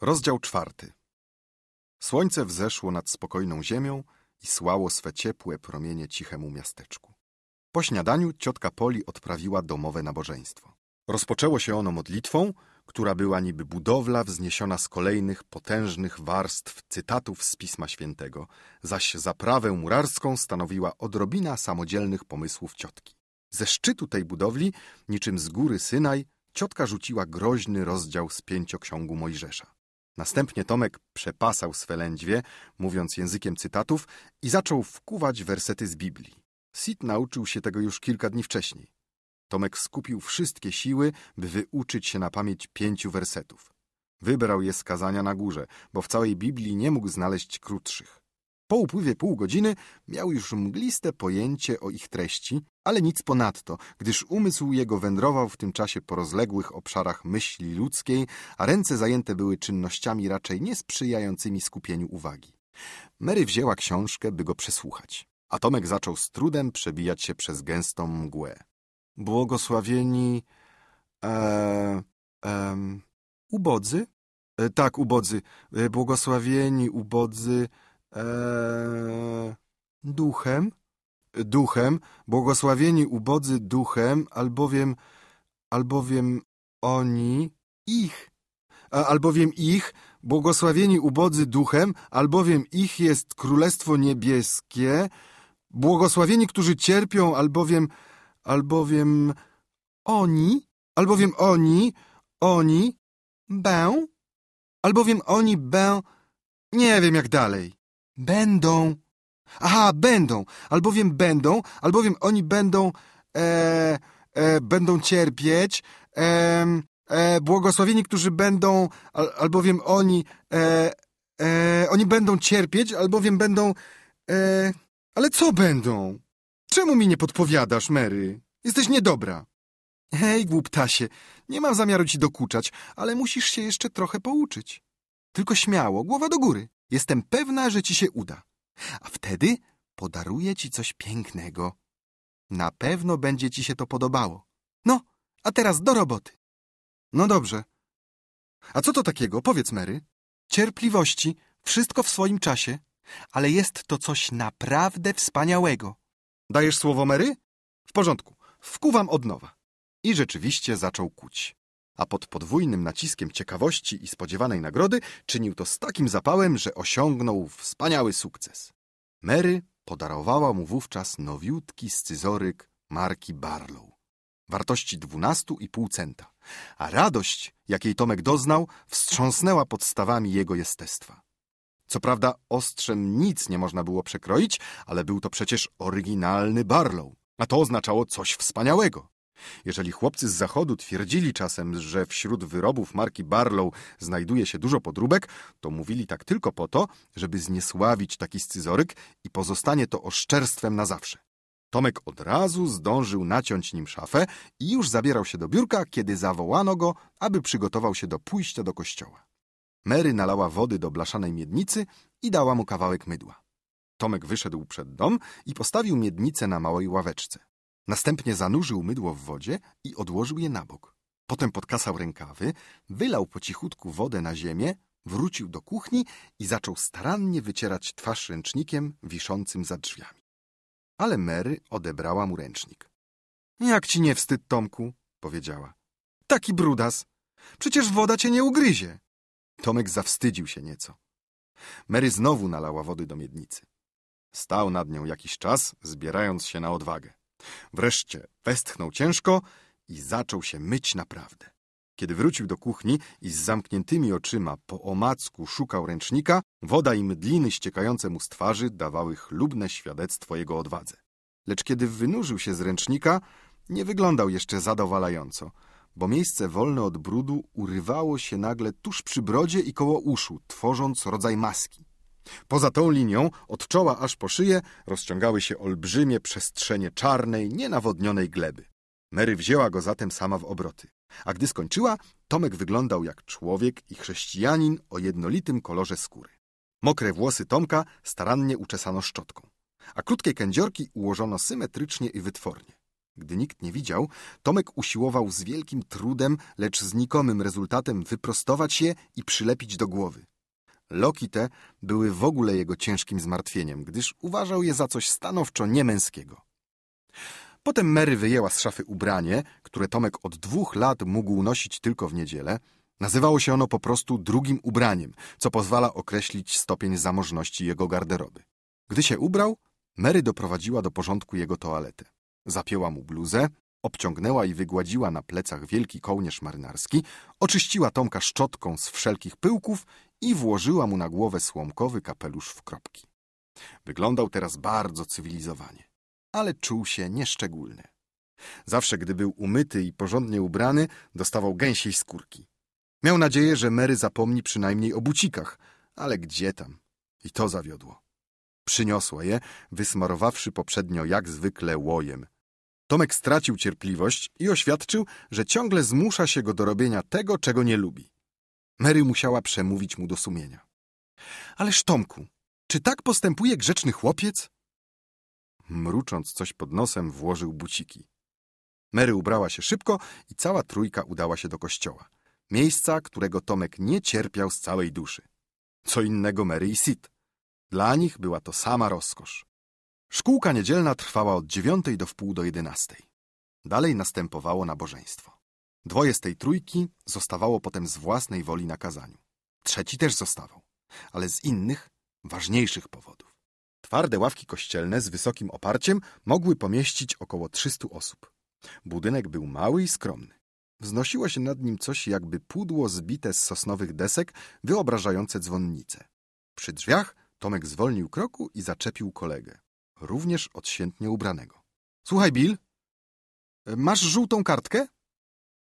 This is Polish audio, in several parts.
Rozdział czwarty. Słońce wzeszło nad spokojną ziemią i słało swe ciepłe promienie cichemu miasteczku. Po śniadaniu ciotka Poli odprawiła domowe nabożeństwo. Rozpoczęło się ono modlitwą, która była niby budowla wzniesiona z kolejnych potężnych warstw cytatów z Pisma Świętego, zaś zaprawę murarską stanowiła odrobina samodzielnych pomysłów ciotki. Ze szczytu tej budowli, niczym z góry Synaj, ciotka rzuciła groźny rozdział z pięcioksiągu Mojżesza. Następnie Tomek przepasał swe lędźwie, mówiąc językiem cytatów, i zaczął wkuwać wersety z Biblii. Sid nauczył się tego już kilka dni wcześniej. Tomek skupił wszystkie siły, by wyuczyć się na pamięć pięciu wersetów. Wybrał je z kazania na górze, bo w całej Biblii nie mógł znaleźć krótszych. Po upływie pół godziny miał już mgliste pojęcie o ich treści, ale nic ponadto, gdyż umysł jego wędrował w tym czasie po rozległych obszarach myśli ludzkiej, a ręce zajęte były czynnościami raczej niesprzyjającymi skupieniu uwagi. Mary wzięła książkę, by go przesłuchać, a Tomek zaczął z trudem przebijać się przez gęstą mgłę. Błogosławieni... E, e, ubodzy? E, tak, ubodzy. E, błogosławieni, ubodzy... Eee, duchem? Duchem, błogosławieni ubodzy duchem, albowiem, albowiem oni, ich, albowiem ich, błogosławieni ubodzy duchem, albowiem ich jest Królestwo Niebieskie, błogosławieni, którzy cierpią, albowiem, albowiem oni, albowiem oni, oni, bę, albowiem oni bę, nie wiem jak dalej. Będą. Aha, będą. Albowiem będą, albowiem oni będą... E, e, będą cierpieć. E, e błogosławieni, którzy będą, al, albowiem oni... E, e, oni będą cierpieć, albowiem będą... ale co będą? Czemu mi nie podpowiadasz, Mary? Jesteś niedobra. Hej, głuptasie, nie mam zamiaru ci dokuczać, ale musisz się jeszcze trochę pouczyć. Tylko śmiało, głowa do góry. Jestem pewna, że ci się uda. A wtedy podaruję ci coś pięknego. Na pewno będzie ci się to podobało. No, a teraz do roboty. No dobrze. A co to takiego? Powiedz, Mary. Cierpliwości, wszystko w swoim czasie, ale jest to coś naprawdę wspaniałego. Dajesz słowo, Mary? W porządku, wkuwam od nowa. I rzeczywiście zaczął kuć a pod podwójnym naciskiem ciekawości i spodziewanej nagrody czynił to z takim zapałem, że osiągnął wspaniały sukces. Mary podarowała mu wówczas nowiutki scyzoryk marki Barlow, wartości 12,5 centa, a radość, jakiej Tomek doznał, wstrząsnęła podstawami jego jestestwa. Co prawda ostrzem nic nie można było przekroić, ale był to przecież oryginalny Barlow, a to oznaczało coś wspaniałego. Jeżeli chłopcy z zachodu twierdzili czasem, że wśród wyrobów marki Barlow znajduje się dużo podróbek, to mówili tak tylko po to, żeby zniesławić taki scyzoryk i pozostanie to oszczerstwem na zawsze. Tomek od razu zdążył naciąć nim szafę i już zabierał się do biurka, kiedy zawołano go, aby przygotował się do pójścia do kościoła. Mary nalała wody do blaszanej miednicy i dała mu kawałek mydła. Tomek wyszedł przed dom i postawił miednicę na małej ławeczce. Następnie zanurzył mydło w wodzie i odłożył je na bok. Potem podkasał rękawy, wylał po cichutku wodę na ziemię, wrócił do kuchni i zaczął starannie wycierać twarz ręcznikiem wiszącym za drzwiami. Ale Mary odebrała mu ręcznik. Jak ci nie wstyd, Tomku? powiedziała. Taki brudas. Przecież woda cię nie ugryzie. Tomek zawstydził się nieco. Mary znowu nalała wody do miednicy. Stał nad nią jakiś czas, zbierając się na odwagę. Wreszcie westchnął ciężko i zaczął się myć naprawdę. Kiedy wrócił do kuchni i z zamkniętymi oczyma po omacku szukał ręcznika, woda i mdliny ściekające mu z twarzy dawały chlubne świadectwo jego odwadze. Lecz kiedy wynurzył się z ręcznika, nie wyglądał jeszcze zadowalająco, bo miejsce wolne od brudu urywało się nagle tuż przy brodzie i koło uszu, tworząc rodzaj maski. Poza tą linią, od czoła aż po szyję, rozciągały się olbrzymie przestrzenie czarnej, nienawodnionej gleby. Mary wzięła go zatem sama w obroty. A gdy skończyła, Tomek wyglądał jak człowiek i chrześcijanin o jednolitym kolorze skóry. Mokre włosy Tomka starannie uczesano szczotką, a krótkie kędziorki ułożono symetrycznie i wytwornie. Gdy nikt nie widział, Tomek usiłował z wielkim trudem, lecz znikomym rezultatem wyprostować je i przylepić do głowy. Loki te były w ogóle jego ciężkim zmartwieniem, gdyż uważał je za coś stanowczo niemęskiego. Potem Mary wyjęła z szafy ubranie, które Tomek od dwóch lat mógł nosić tylko w niedzielę. Nazywało się ono po prostu drugim ubraniem, co pozwala określić stopień zamożności jego garderoby. Gdy się ubrał, Mary doprowadziła do porządku jego toaletę. Zapięła mu bluzę, obciągnęła i wygładziła na plecach wielki kołnierz marynarski, oczyściła Tomka szczotką z wszelkich pyłków i włożyła mu na głowę słomkowy kapelusz w kropki. Wyglądał teraz bardzo cywilizowanie, ale czuł się nieszczególny. Zawsze, gdy był umyty i porządnie ubrany, dostawał gęsiej skórki. Miał nadzieję, że Mary zapomni przynajmniej o bucikach, ale gdzie tam? I to zawiodło. Przyniosła je, wysmarowawszy poprzednio jak zwykle łojem. Tomek stracił cierpliwość i oświadczył, że ciągle zmusza się go do robienia tego, czego nie lubi. Mary musiała przemówić mu do sumienia. Ależ Tomku, czy tak postępuje grzeczny chłopiec? Mrucząc coś pod nosem, włożył buciki. Mary ubrała się szybko i cała trójka udała się do kościoła. Miejsca, którego Tomek nie cierpiał z całej duszy. Co innego Mary i Sid. Dla nich była to sama rozkosz. Szkółka niedzielna trwała od dziewiątej do wpół do jedenastej. Dalej następowało nabożeństwo. Dwoje z tej trójki zostawało potem z własnej woli na kazaniu. Trzeci też zostawał, ale z innych, ważniejszych powodów. Twarde ławki kościelne z wysokim oparciem mogły pomieścić około 300 osób. Budynek był mały i skromny. Wznosiło się nad nim coś jakby pudło zbite z sosnowych desek wyobrażające dzwonnicę. Przy drzwiach Tomek zwolnił kroku i zaczepił kolegę, również odświętnie ubranego. — Słuchaj, Bill, masz żółtą kartkę?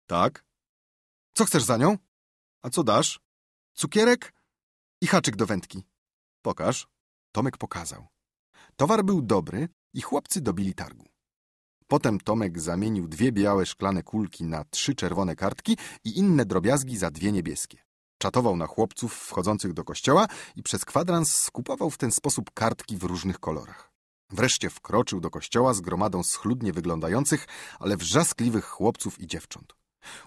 Tak. Co chcesz za nią? A co dasz? Cukierek i haczyk do wędki. Pokaż. Tomek pokazał. Towar był dobry i chłopcy dobili targu. Potem Tomek zamienił dwie białe szklane kulki na trzy czerwone kartki i inne drobiazgi za dwie niebieskie. Czatował na chłopców wchodzących do kościoła i przez kwadrans skupował w ten sposób kartki w różnych kolorach. Wreszcie wkroczył do kościoła z gromadą schludnie wyglądających, ale wrzaskliwych chłopców i dziewcząt.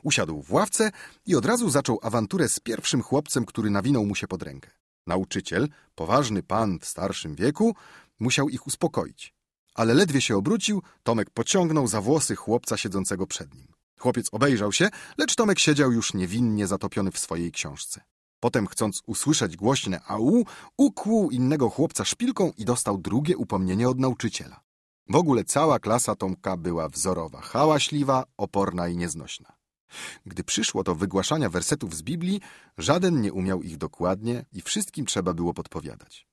Usiadł w ławce i od razu zaczął awanturę z pierwszym chłopcem, który nawinął mu się pod rękę. Nauczyciel, poważny pan w starszym wieku, musiał ich uspokoić. Ale ledwie się obrócił, Tomek pociągnął za włosy chłopca siedzącego przed nim. Chłopiec obejrzał się, lecz Tomek siedział już niewinnie zatopiony w swojej książce. Potem, chcąc usłyszeć głośne au, ukłuł innego chłopca szpilką i dostał drugie upomnienie od nauczyciela. W ogóle cała klasa Tomka była wzorowa, hałaśliwa, oporna i nieznośna. Gdy przyszło do wygłaszania wersetów z Biblii, żaden nie umiał ich dokładnie i wszystkim trzeba było podpowiadać.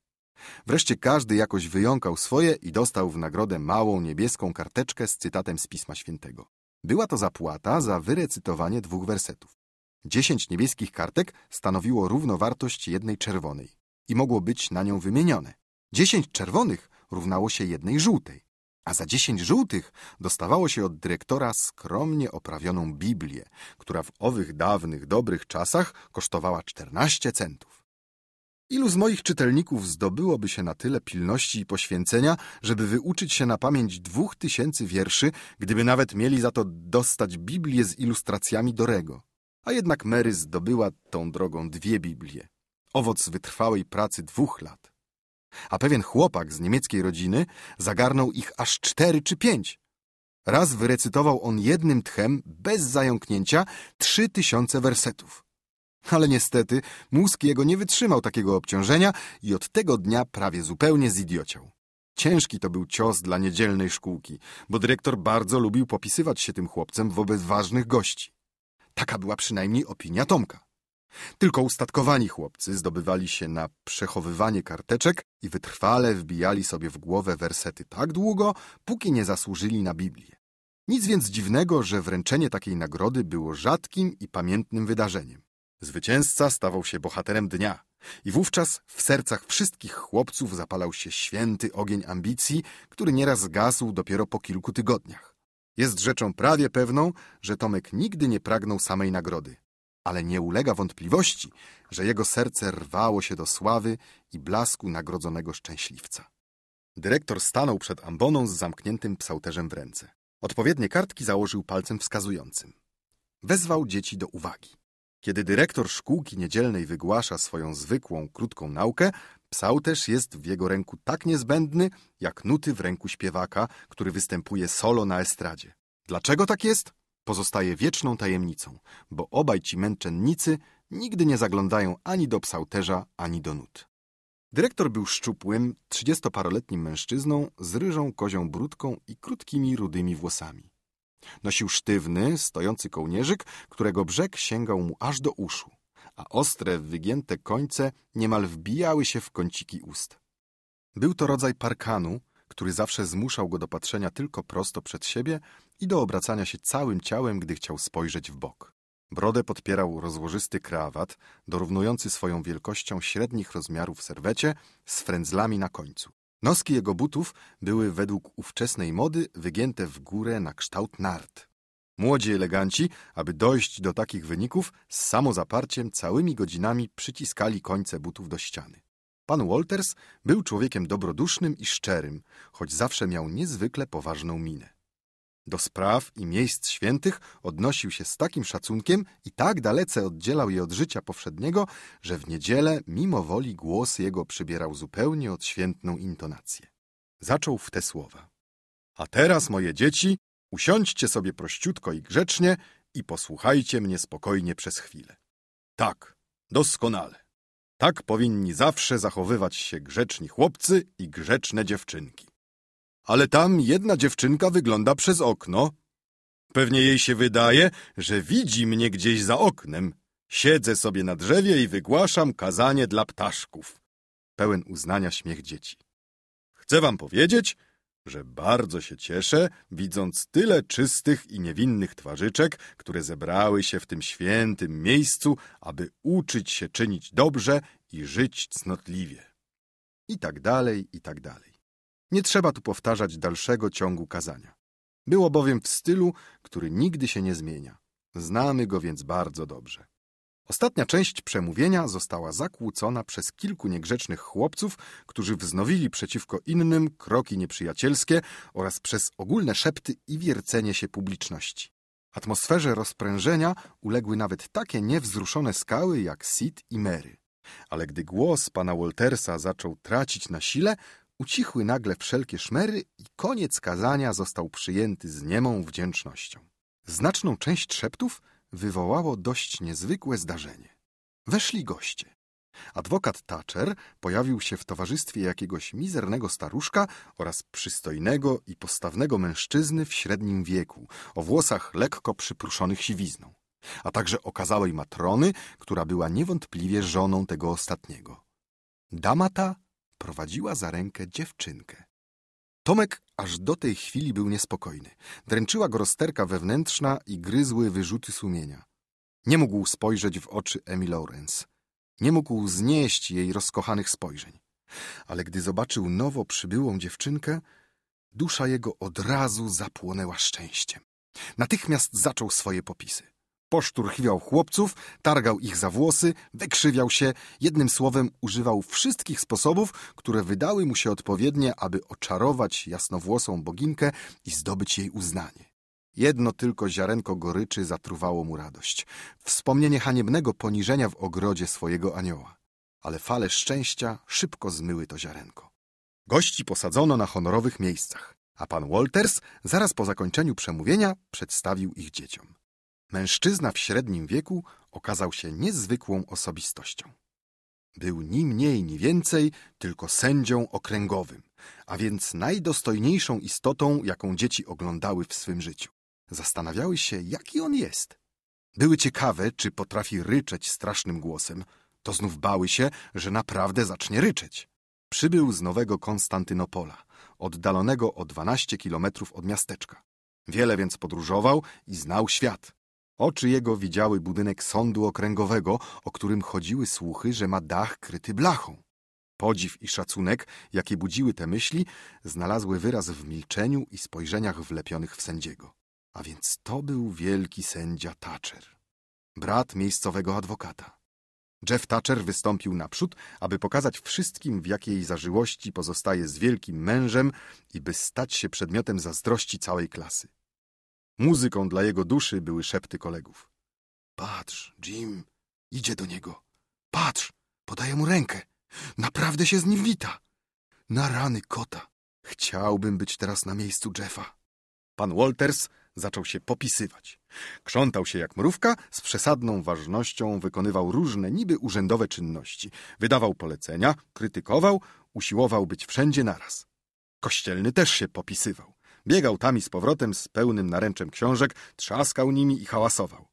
Wreszcie każdy jakoś wyjąkał swoje i dostał w nagrodę małą niebieską karteczkę z cytatem z Pisma Świętego. Była to zapłata za wyrecytowanie dwóch wersetów. Dziesięć niebieskich kartek stanowiło równowartość jednej czerwonej i mogło być na nią wymienione. Dziesięć czerwonych równało się jednej żółtej a za dziesięć żółtych dostawało się od dyrektora skromnie oprawioną Biblię, która w owych dawnych, dobrych czasach kosztowała czternaście centów. Ilu z moich czytelników zdobyłoby się na tyle pilności i poświęcenia, żeby wyuczyć się na pamięć dwóch tysięcy wierszy, gdyby nawet mieli za to dostać Biblię z ilustracjami Dorego? A jednak Mary zdobyła tą drogą dwie Biblie. Owoc wytrwałej pracy dwóch lat a pewien chłopak z niemieckiej rodziny zagarnął ich aż cztery czy pięć. Raz wyrecytował on jednym tchem, bez zająknięcia, trzy tysiące wersetów. Ale niestety mózg jego nie wytrzymał takiego obciążenia i od tego dnia prawie zupełnie zidiociał. Ciężki to był cios dla niedzielnej szkółki, bo dyrektor bardzo lubił popisywać się tym chłopcem wobec ważnych gości. Taka była przynajmniej opinia Tomka. Tylko ustatkowani chłopcy zdobywali się na przechowywanie karteczek i wytrwale wbijali sobie w głowę wersety tak długo, póki nie zasłużyli na Biblię. Nic więc dziwnego, że wręczenie takiej nagrody było rzadkim i pamiętnym wydarzeniem. Zwycięzca stawał się bohaterem dnia i wówczas w sercach wszystkich chłopców zapalał się święty ogień ambicji, który nieraz gasł dopiero po kilku tygodniach. Jest rzeczą prawie pewną, że Tomek nigdy nie pragnął samej nagrody ale nie ulega wątpliwości, że jego serce rwało się do sławy i blasku nagrodzonego szczęśliwca. Dyrektor stanął przed amboną z zamkniętym psałterzem w ręce. Odpowiednie kartki założył palcem wskazującym. Wezwał dzieci do uwagi. Kiedy dyrektor szkółki niedzielnej wygłasza swoją zwykłą, krótką naukę, psałterz jest w jego ręku tak niezbędny, jak nuty w ręku śpiewaka, który występuje solo na estradzie. Dlaczego tak jest? pozostaje wieczną tajemnicą, bo obaj ci męczennicy nigdy nie zaglądają ani do psałterza, ani do nut. Dyrektor był szczupłym, trzydziestoparoletnim mężczyzną z ryżą kozią brudką i krótkimi, rudymi włosami. Nosił sztywny, stojący kołnierzyk, którego brzeg sięgał mu aż do uszu, a ostre, wygięte końce niemal wbijały się w kąciki ust. Był to rodzaj parkanu, który zawsze zmuszał go do patrzenia tylko prosto przed siebie i do obracania się całym ciałem, gdy chciał spojrzeć w bok. Brodę podpierał rozłożysty krawat, dorównujący swoją wielkością średnich rozmiarów serwecie z frędzlami na końcu. Noski jego butów były według ówczesnej mody wygięte w górę na kształt nart. Młodzi eleganci, aby dojść do takich wyników, z samozaparciem całymi godzinami przyciskali końce butów do ściany. Pan Walters był człowiekiem dobrodusznym i szczerym, choć zawsze miał niezwykle poważną minę. Do spraw i miejsc świętych odnosił się z takim szacunkiem i tak dalece oddzielał je od życia powszedniego, że w niedzielę mimo woli głos jego przybierał zupełnie odświętną intonację. Zaczął w te słowa. A teraz, moje dzieci, usiądźcie sobie prościutko i grzecznie i posłuchajcie mnie spokojnie przez chwilę. Tak, doskonale. Tak powinni zawsze zachowywać się grzeczni chłopcy i grzeczne dziewczynki ale tam jedna dziewczynka wygląda przez okno. Pewnie jej się wydaje, że widzi mnie gdzieś za oknem. Siedzę sobie na drzewie i wygłaszam kazanie dla ptaszków. Pełen uznania śmiech dzieci. Chcę wam powiedzieć, że bardzo się cieszę, widząc tyle czystych i niewinnych twarzyczek, które zebrały się w tym świętym miejscu, aby uczyć się czynić dobrze i żyć cnotliwie. I tak dalej, i tak dalej. Nie trzeba tu powtarzać dalszego ciągu kazania. Było bowiem w stylu, który nigdy się nie zmienia. Znamy go więc bardzo dobrze. Ostatnia część przemówienia została zakłócona przez kilku niegrzecznych chłopców, którzy wznowili przeciwko innym kroki nieprzyjacielskie oraz przez ogólne szepty i wiercenie się publiczności. Atmosferze rozprężenia uległy nawet takie niewzruszone skały jak Sid i Mary. Ale gdy głos pana Waltersa zaczął tracić na sile, Ucichły nagle wszelkie szmery i koniec kazania został przyjęty z niemą wdzięcznością. Znaczną część szeptów wywołało dość niezwykłe zdarzenie. Weszli goście. Adwokat Thatcher pojawił się w towarzystwie jakiegoś mizernego staruszka oraz przystojnego i postawnego mężczyzny w średnim wieku, o włosach lekko przypruszonych siwizną, a także okazałej matrony, która była niewątpliwie żoną tego ostatniego. Dama ta Prowadziła za rękę dziewczynkę. Tomek aż do tej chwili był niespokojny. Dręczyła go rozterka wewnętrzna i gryzły wyrzuty sumienia. Nie mógł spojrzeć w oczy Emmy Lawrence. Nie mógł znieść jej rozkochanych spojrzeń. Ale gdy zobaczył nowo przybyłą dziewczynkę, dusza jego od razu zapłonęła szczęściem. Natychmiast zaczął swoje popisy. Poszturchiwał chłopców, targał ich za włosy, wykrzywiał się, jednym słowem używał wszystkich sposobów, które wydały mu się odpowiednie, aby oczarować jasnowłosą boginkę i zdobyć jej uznanie. Jedno tylko ziarenko goryczy zatruwało mu radość. Wspomnienie haniebnego poniżenia w ogrodzie swojego anioła. Ale fale szczęścia szybko zmyły to ziarenko. Gości posadzono na honorowych miejscach, a pan Walters zaraz po zakończeniu przemówienia przedstawił ich dzieciom. Mężczyzna w średnim wieku okazał się niezwykłą osobistością. Był ni mniej, ni więcej, tylko sędzią okręgowym, a więc najdostojniejszą istotą, jaką dzieci oglądały w swym życiu. Zastanawiały się, jaki on jest. Były ciekawe, czy potrafi ryczeć strasznym głosem. To znów bały się, że naprawdę zacznie ryczeć. Przybył z nowego Konstantynopola, oddalonego o 12 kilometrów od miasteczka. Wiele więc podróżował i znał świat. Oczy jego widziały budynek sądu okręgowego, o którym chodziły słuchy, że ma dach kryty blachą. Podziw i szacunek, jakie budziły te myśli, znalazły wyraz w milczeniu i spojrzeniach wlepionych w sędziego. A więc to był wielki sędzia Thatcher, brat miejscowego adwokata. Jeff Thatcher wystąpił naprzód, aby pokazać wszystkim, w jakiej zażyłości pozostaje z wielkim mężem i by stać się przedmiotem zazdrości całej klasy. Muzyką dla jego duszy były szepty kolegów. Patrz, Jim, idzie do niego. Patrz, podaje mu rękę. Naprawdę się z nim wita. Na rany kota. Chciałbym być teraz na miejscu Jeffa. Pan Walters zaczął się popisywać. Krzątał się jak mrówka, z przesadną ważnością wykonywał różne niby urzędowe czynności. Wydawał polecenia, krytykował, usiłował być wszędzie naraz. Kościelny też się popisywał. Biegał tam i z powrotem z pełnym naręczem książek, trzaskał nimi i hałasował.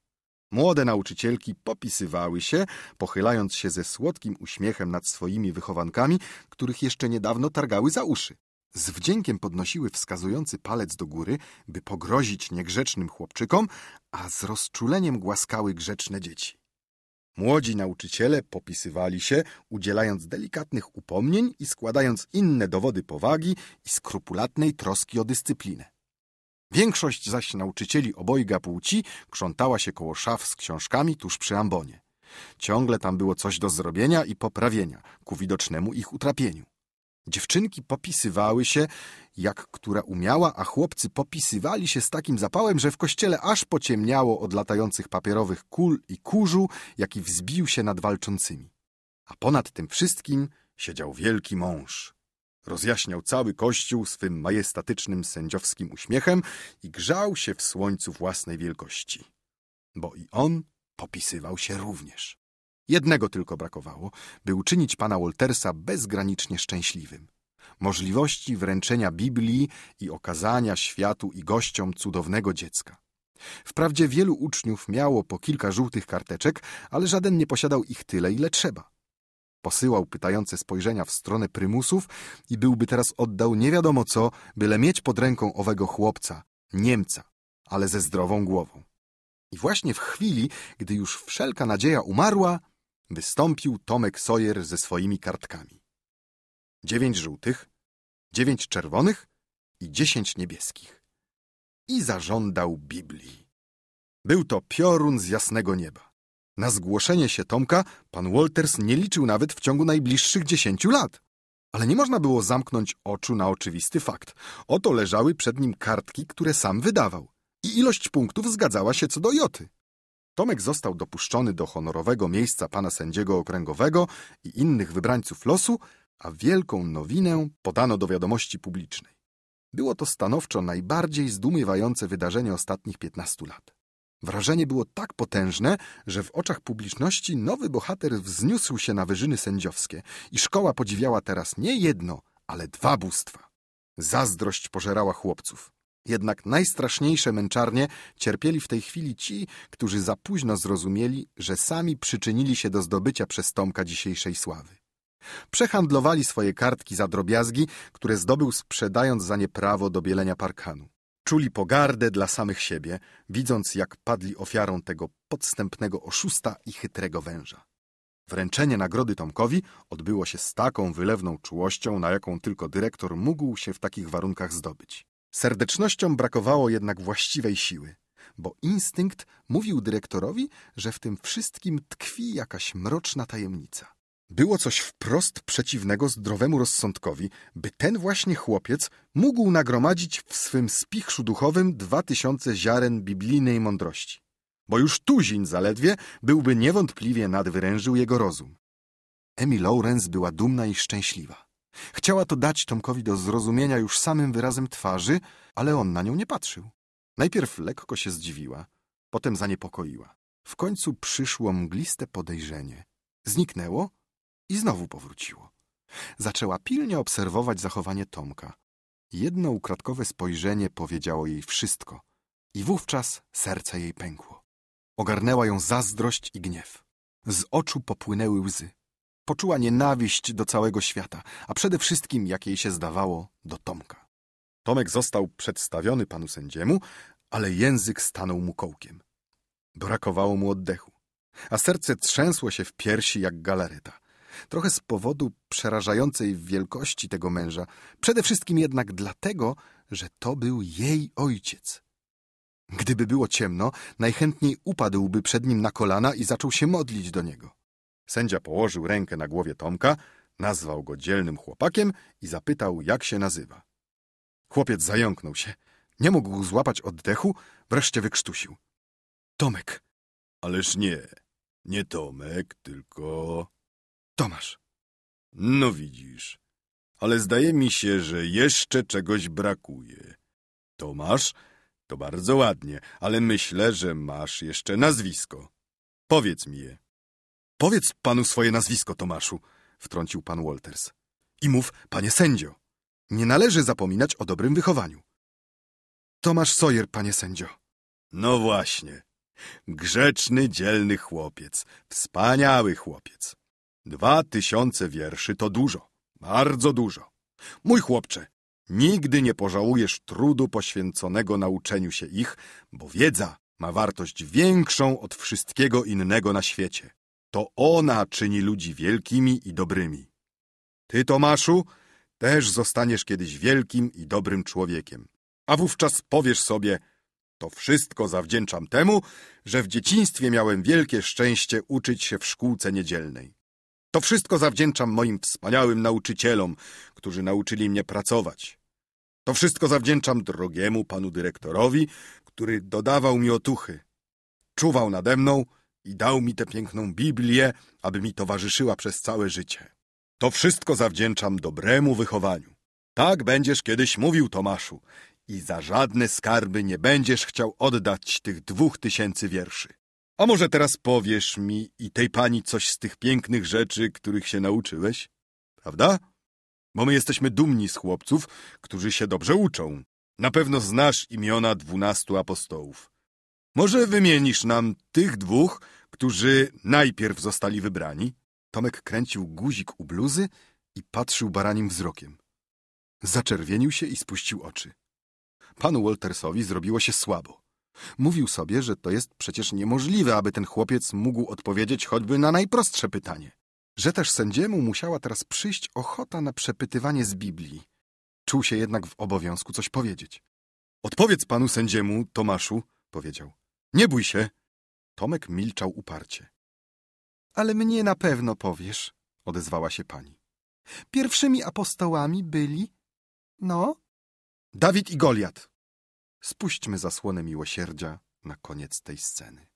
Młode nauczycielki popisywały się, pochylając się ze słodkim uśmiechem nad swoimi wychowankami, których jeszcze niedawno targały za uszy. Z wdziękiem podnosiły wskazujący palec do góry, by pogrozić niegrzecznym chłopczykom, a z rozczuleniem głaskały grzeczne dzieci. Młodzi nauczyciele popisywali się, udzielając delikatnych upomnień i składając inne dowody powagi i skrupulatnej troski o dyscyplinę. Większość zaś nauczycieli obojga płci krzątała się koło szaf z książkami tuż przy ambonie. Ciągle tam było coś do zrobienia i poprawienia ku widocznemu ich utrapieniu. Dziewczynki popisywały się, jak która umiała, a chłopcy popisywali się z takim zapałem, że w kościele aż pociemniało od latających papierowych kul i kurzu, jaki wzbił się nad walczącymi. A ponad tym wszystkim siedział wielki mąż. Rozjaśniał cały kościół swym majestatycznym sędziowskim uśmiechem i grzał się w słońcu własnej wielkości. Bo i on popisywał się również. Jednego tylko brakowało, by uczynić pana Woltersa bezgranicznie szczęśliwym. Możliwości wręczenia Biblii i okazania światu i gościom cudownego dziecka. Wprawdzie wielu uczniów miało po kilka żółtych karteczek, ale żaden nie posiadał ich tyle, ile trzeba. Posyłał pytające spojrzenia w stronę prymusów i byłby teraz oddał nie wiadomo co, byle mieć pod ręką owego chłopca, Niemca, ale ze zdrową głową. I właśnie w chwili, gdy już wszelka nadzieja umarła, Wystąpił Tomek Sojer ze swoimi kartkami. Dziewięć żółtych, dziewięć czerwonych i dziesięć niebieskich. I zażądał Biblii. Był to piorun z jasnego nieba. Na zgłoszenie się Tomka pan Walters nie liczył nawet w ciągu najbliższych dziesięciu lat. Ale nie można było zamknąć oczu na oczywisty fakt. Oto leżały przed nim kartki, które sam wydawał. I ilość punktów zgadzała się co do joty. Tomek został dopuszczony do honorowego miejsca pana sędziego okręgowego i innych wybrańców losu, a wielką nowinę podano do wiadomości publicznej. Było to stanowczo najbardziej zdumiewające wydarzenie ostatnich 15 lat. Wrażenie było tak potężne, że w oczach publiczności nowy bohater wzniósł się na wyżyny sędziowskie i szkoła podziwiała teraz nie jedno, ale dwa bóstwa. Zazdrość pożerała chłopców. Jednak najstraszniejsze męczarnie cierpieli w tej chwili ci, którzy za późno zrozumieli, że sami przyczynili się do zdobycia przez Tomka dzisiejszej sławy. Przehandlowali swoje kartki za drobiazgi, które zdobył sprzedając za nie prawo do bielenia parkanu. Czuli pogardę dla samych siebie, widząc jak padli ofiarą tego podstępnego oszusta i chytrego węża. Wręczenie nagrody Tomkowi odbyło się z taką wylewną czułością, na jaką tylko dyrektor mógł się w takich warunkach zdobyć. Serdecznością brakowało jednak właściwej siły, bo instynkt mówił dyrektorowi, że w tym wszystkim tkwi jakaś mroczna tajemnica. Było coś wprost przeciwnego zdrowemu rozsądkowi, by ten właśnie chłopiec mógł nagromadzić w swym spichrzu duchowym dwa tysiące ziaren biblijnej mądrości. Bo już tuzin zaledwie byłby niewątpliwie nadwyrężył jego rozum. Emmy Lawrence była dumna i szczęśliwa. Chciała to dać Tomkowi do zrozumienia już samym wyrazem twarzy, ale on na nią nie patrzył. Najpierw lekko się zdziwiła, potem zaniepokoiła. W końcu przyszło mgliste podejrzenie. Zniknęło i znowu powróciło. Zaczęła pilnie obserwować zachowanie Tomka. Jedno ukradkowe spojrzenie powiedziało jej wszystko i wówczas serce jej pękło. Ogarnęła ją zazdrość i gniew. Z oczu popłynęły łzy. Poczuła nienawiść do całego świata, a przede wszystkim, jak jej się zdawało, do Tomka. Tomek został przedstawiony panu sędziemu, ale język stanął mu kołkiem. Brakowało mu oddechu, a serce trzęsło się w piersi jak galareta. Trochę z powodu przerażającej wielkości tego męża, przede wszystkim jednak dlatego, że to był jej ojciec. Gdyby było ciemno, najchętniej upadłby przed nim na kolana i zaczął się modlić do niego. Sędzia położył rękę na głowie Tomka, nazwał go dzielnym chłopakiem i zapytał, jak się nazywa. Chłopiec zająknął się. Nie mógł złapać oddechu, wreszcie wykrztusił. Tomek. Ależ nie, nie Tomek, tylko... Tomasz. No widzisz, ale zdaje mi się, że jeszcze czegoś brakuje. Tomasz, to bardzo ładnie, ale myślę, że masz jeszcze nazwisko. Powiedz mi je. Powiedz panu swoje nazwisko, Tomaszu, wtrącił pan Walters. I mów, panie sędzio. Nie należy zapominać o dobrym wychowaniu. Tomasz Sojer, panie sędzio. No właśnie. Grzeczny, dzielny chłopiec. Wspaniały chłopiec. Dwa tysiące wierszy to dużo. Bardzo dużo. Mój chłopcze, nigdy nie pożałujesz trudu poświęconego nauczeniu się ich, bo wiedza ma wartość większą od wszystkiego innego na świecie. To ona czyni ludzi wielkimi i dobrymi. Ty, Tomaszu, też zostaniesz kiedyś wielkim i dobrym człowiekiem. A wówczas powiesz sobie, to wszystko zawdzięczam temu, że w dzieciństwie miałem wielkie szczęście uczyć się w szkółce niedzielnej. To wszystko zawdzięczam moim wspaniałym nauczycielom, którzy nauczyli mnie pracować. To wszystko zawdzięczam drogiemu panu dyrektorowi, który dodawał mi otuchy. Czuwał nade mną, i dał mi tę piękną Biblię, aby mi towarzyszyła przez całe życie. To wszystko zawdzięczam dobremu wychowaniu. Tak będziesz kiedyś mówił, Tomaszu, i za żadne skarby nie będziesz chciał oddać tych dwóch tysięcy wierszy. A może teraz powiesz mi i tej pani coś z tych pięknych rzeczy, których się nauczyłeś? Prawda? Bo my jesteśmy dumni z chłopców, którzy się dobrze uczą. Na pewno znasz imiona dwunastu apostołów. Może wymienisz nam tych dwóch, którzy najpierw zostali wybrani? Tomek kręcił guzik u bluzy i patrzył baranim wzrokiem. Zaczerwienił się i spuścił oczy. Panu Waltersowi zrobiło się słabo. Mówił sobie, że to jest przecież niemożliwe, aby ten chłopiec mógł odpowiedzieć choćby na najprostsze pytanie. Że też sędziemu musiała teraz przyjść ochota na przepytywanie z Biblii. Czuł się jednak w obowiązku coś powiedzieć. Odpowiedz panu sędziemu, Tomaszu, powiedział. Nie bój się. Tomek milczał uparcie. Ale mnie na pewno powiesz, odezwała się pani. Pierwszymi apostołami byli... No? Dawid i Goliat. Spuśćmy zasłonę miłosierdzia na koniec tej sceny.